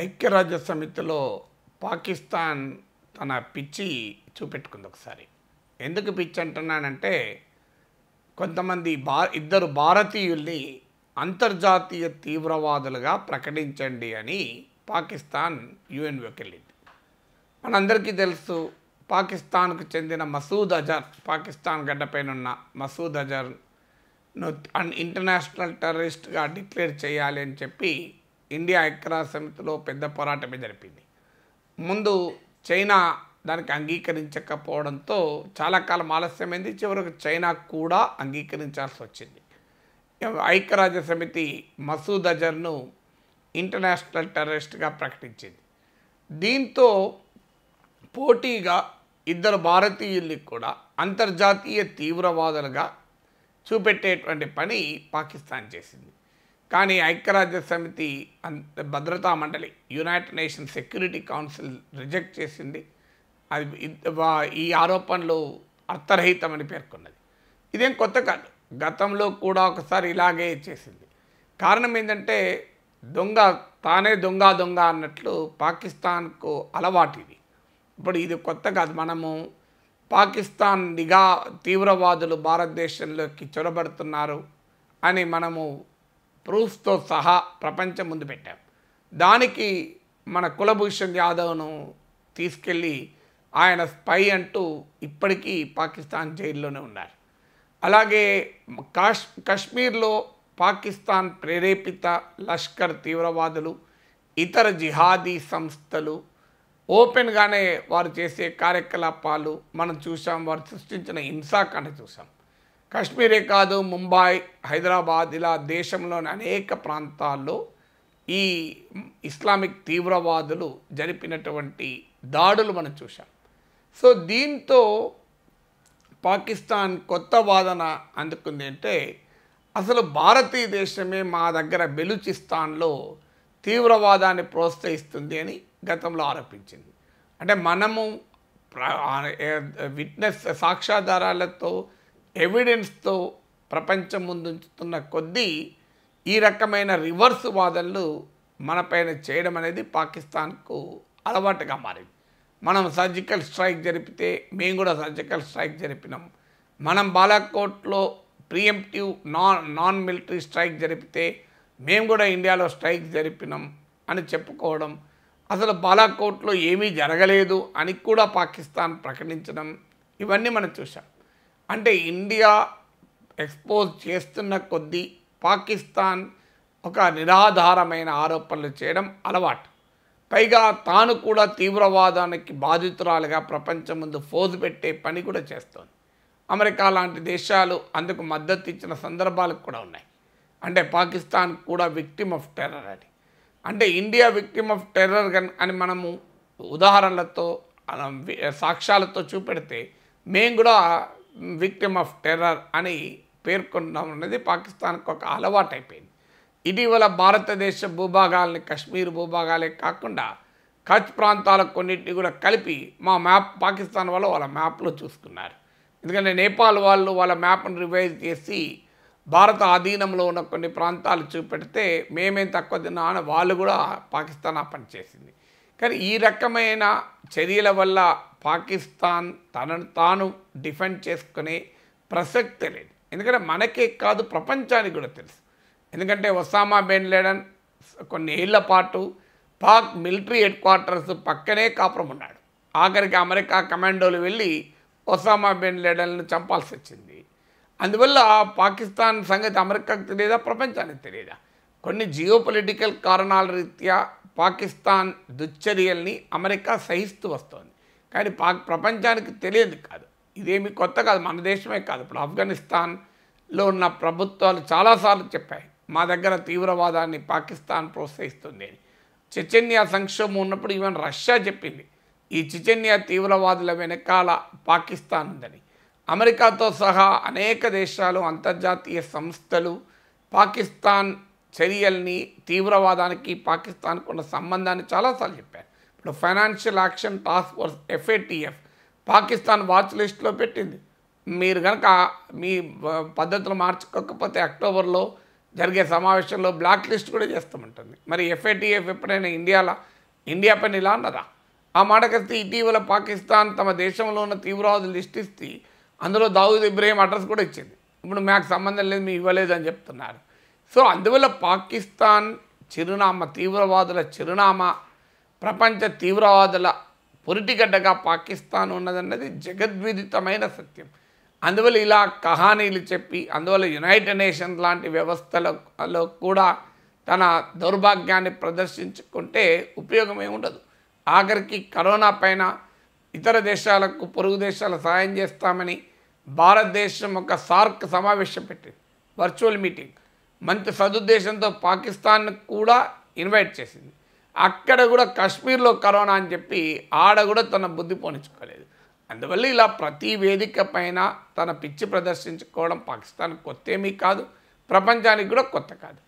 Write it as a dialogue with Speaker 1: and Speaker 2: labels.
Speaker 1: ఐక్యరాజ్య సమితిలో పాకిస్తాన్ తన పిచ్చి చూపెట్టుకుంది ఒకసారి ఎందుకు పిచ్చి అంటున్నానంటే కొంతమంది బా ఇద్దరు భారతీయుల్ని అంతర్జాతీయ తీవ్రవాదులుగా ప్రకటించండి అని పాకిస్తాన్ యుఎన్ఓకి వెళ్ళింది మనందరికీ తెలుసు పాకిస్తాన్కు చెందిన మసూద్ అజర్ పాకిస్తాన్ గడ్డపైన ఉన్న మసూద్ అజర్ను ఇంటర్నేషనల్ టెర్రరిస్ట్గా డిక్లేర్ చేయాలి అని చెప్పి ఇండియా ఐక్యరాజ్య సమితిలో పెద్ద పోరాటమే జరిపింది ముందు చైనా దానికి అంగీకరించకపోవడంతో చాలా కాలం ఆలస్యమైంది చివరకు చైనా కూడా అంగీకరించాల్సి వచ్చింది ఐక్యరాజ్య సమితి మసూద్ అజర్ను ఇంటర్నేషనల్ టెర్రరిస్ట్గా ప్రకటించింది దీంతో పోటీగా ఇద్దరు భారతీయుల్ని కూడా అంతర్జాతీయ తీవ్రవాదులుగా చూపెట్టేటువంటి పని పాకిస్తాన్ చేసింది కానీ ఐక్యరాజ్య సమితి అంత భద్రతా మండలి United Nations Security Council reject చేసింది అది ఈ ఆరోపణలు అర్థరహితమని పేర్కొన్నది ఇదేం కొత్త కాదు గతంలో కూడా ఒకసారి ఇలాగే చేసింది కారణం ఏంటంటే దొంగ తానే దొంగ దొంగ అన్నట్లు పాకిస్తాన్కు అలవాటు ఇది ఇప్పుడు ఇది కొత్త కాదు మనము పాకిస్తాన్ నిఘా తీవ్రవాదులు భారతదేశంలోకి చొరబడుతున్నారు అని మనము ప్రూఫ్తో సహా ప్రపంచం ముందు పెట్టాం దానికి మన కులభూషణ్ యాదవ్ను తీసుకెళ్ళి ఆయన స్పై అంటూ ఇప్పటికీ పాకిస్తాన్ జైల్లోనే ఉన్నారు అలాగే కాశ్ కాశ్మీర్లో పాకిస్తాన్ ప్రేరేపిత లష్కర్ తీవ్రవాదులు ఇతర జిహాదీ సంస్థలు ఓపెన్గానే వారు చేసే కార్యకలాపాలు మనం చూసాం వారు సృష్టించిన హింసాకాండ చూసాం కాశ్మీరే కాదు ముంబాయి హైదరాబాద్ ఇలా దేశంలోని అనేక ప్రాంతాల్లో ఈ ఇస్లామిక్ తీవ్రవాదులు జరిపినటువంటి దాడులు మనం చూసాం సో దీంతో పాకిస్తాన్ కొత్త వాదన అందుకుంది అంటే అసలు భారతీయ దేశమే మా దగ్గర బెలూచిస్తాన్లో తీవ్రవాదాన్ని ప్రోత్సహిస్తుంది అని గతంలో ఆరోపించింది అంటే మనము విట్నెస్ సాక్ష్యాధారాలతో ఎవిడెన్స్తో ప్రపంచం ముందుంచుతున్న కొద్దీ ఈ రకమైన రివర్స్ వాదనలు మనపైన చేయడం అనేది పాకిస్తాన్కు అలవాటుగా మారింది మనం సర్జికల్ స్ట్రైక్ జరిపితే మేము కూడా సర్జికల్ స్ట్రైక్ జరిపినాం మనం బాలాకోట్లో preemptive non non military strike జరిపితే మేము కూడా ఇండియాలో స్ట్రైక్ జరిపినాం అని చెప్పుకోవడం అసలు బాలాకోట్లో ఏమీ జరగలేదు అని కూడా పాకిస్తాన్ ప్రకటించడం ఇవన్నీ మనం చూసాం అంటే ఇండియా ఎక్స్పోజ్ చేస్తున్న కొద్దీ పాకిస్తాన్ ఒక నిరాధారమైన ఆరోపణలు చేయడం అలవాటు పైగా తాను కూడా తీవ్రవాదానికి బాధితురాలుగా ప్రపంచం ముందు ఫోజు పెట్టే పని కూడా చేస్తోంది అమెరికా లాంటి దేశాలు అందుకు మద్దతు ఇచ్చిన సందర్భాలు కూడా ఉన్నాయి అంటే పాకిస్తాన్ కూడా విక్టిమ్ ఆఫ్ టెర్రర్ అని అంటే ఇండియా విక్టిమ్ ఆఫ్ టెర్రర్ అని మనము ఉదాహరణలతో సాక్ష్యాలతో చూపెడితే మేము కూడా విక్టిమ్ ఆఫ్ టెర్రర్ అని పేర్కొనడం అనేది పాకిస్తాన్కు ఒక అలవాటు అయిపోయింది ఇటీవల భారతదేశ భూభాగాలని కశ్మీర్ భూభాగాలే కాకుండా కచ్ ప్రాంతాలకు కొన్నింటిని కూడా కలిపి మా మ్యాప్ పాకిస్తాన్ వాళ్ళు వాళ్ళ మ్యాప్లో చూసుకున్నారు ఎందుకంటే నేపాల్ వాళ్ళు వాళ్ళ మ్యాప్ను రివైజ్ చేసి భారత అధీనంలో ఉన్న కొన్ని ప్రాంతాలు చూపెడితే మేమేం తక్కువ తిన్నా అని వాళ్ళు కూడా పాకిస్తాన్ ఆ పనిచేసింది కానీ ఈ రకమైన చర్యల వల్ల పాకిస్తాన్ తనను తాను డిఫెండ్ చేసుకునే ప్రసక్తే లేదు ఎందుకంటే మనకే కాదు ప్రపంచానికి కూడా తెలుసు ఎందుకంటే ఒసామా బెన్ లేడన్ కొన్ని ఏళ్ల పాటు పాక్ మిలిటరీ హెడ్ క్వార్టర్స్ పక్కనే కాపురం ఉన్నాడు ఆఖరికి అమెరికా కమాండోలు వెళ్ళి ఒసామా బెన్ లేడన్ను చంపాల్సి వచ్చింది అందువల్ల పాకిస్తాన్ సంగతి అమెరికాకు తెలియదా ప్రపంచానికి తెలియదా కొన్ని జియోపొలిటికల్ కారణాల రీత్యా పాకిస్తాన్ దుశ్చర్యల్ని అమెరికా సహిస్తూ వస్తోంది కానీ పాక్ ప్రపంచానికి తెలియదు కాదు ఇదేమి కొత్త కాదు మన దేశమే కాదు ఇప్పుడు ఆఫ్ఘనిస్తాన్లో ఉన్న ప్రభుత్వాలు చాలాసార్లు చెప్పాయి మా దగ్గర తీవ్రవాదాన్ని పాకిస్తాన్ ప్రోత్సహిస్తుంది అని చెచెన్యా సంక్షోభం ఉన్నప్పుడు ఈవెన్ రష్యా చెప్పింది ఈ చిచెన్యా తీవ్రవాదుల వెనకాల పాకిస్తాన్ ఉందని అమెరికాతో సహా అనేక దేశాలు అంతర్జాతీయ సంస్థలు పాకిస్తాన్ చర్యల్ని తీవ్రవాదానికి పాకిస్తాన్కు ఉన్న సంబంధాన్ని చాలాసార్లు చెప్పారు ఇప్పుడు financial action task force FATF Pakistan watch లిస్ట్లో పెట్టింది మీరు కనుక మీ పద్ధతులు మార్చుకోకపోతే అక్టోబర్లో జరిగే సమావేశంలో బ్లాక్ లిస్ట్ కూడా చేస్తామంటుంది మరి ఎఫ్ఏటిఎఫ్ ఎప్పుడైనా ఇండియాలో ఇండియా పైన ఇలా అన్నదా ఆ మాటకస్తే ఇటీవల పాకిస్తాన్ తమ దేశంలో ఉన్న తీవ్రవాదులు లిస్ట్ ఇస్తే అందులో దావూద్ ఇబ్రహీం అడ్రస్ కూడా ఇచ్చింది ఇప్పుడు మాకు సంబంధం లేదు మీ ఇవ్వలేదు అని చెప్తున్నారు సో అందువల్ల పాకిస్తాన్ చిరునామా తీవ్రవాదుల చిరునామా ప్రపంచ తీవ్రవాదుల పొరిటిగడ్డగా పాకిస్తాన్ ఉన్నదన్నది జగద్విదితమైన సత్యం అందువల్ల ఇలా కహానీలు చెప్పి అందువల్ల యునైటెడ్ నేషన్స్ లాంటి వ్యవస్థలలో కూడా తన దౌర్భాగ్యాన్ని ప్రదర్శించుకుంటే ఉపయోగమే ఉండదు ఆఖరికి కరోనా పైన ఇతర దేశాలకు పొరుగు దేశాల సాయం చేస్తామని భారతదేశం ఒక సార్క్ సమావేశం పెట్టింది వర్చువల్ మీటింగ్ మంచి సదుద్దేశంతో పాకిస్తాన్ కూడా ఇన్వైట్ చేసింది అక్కడ కూడా కాశ్మీర్లో కరోనా అని చెప్పి ఆడ కూడా తన బుద్ధి పోనించుకోలేదు అందువల్ల ఇలా ప్రతి వేదిక పైన తన పిచ్చి ప్రదర్శించుకోవడం పాకిస్తాన్ కొత్త ఏమీ కాదు ప్రపంచానికి కూడా కొత్త కాదు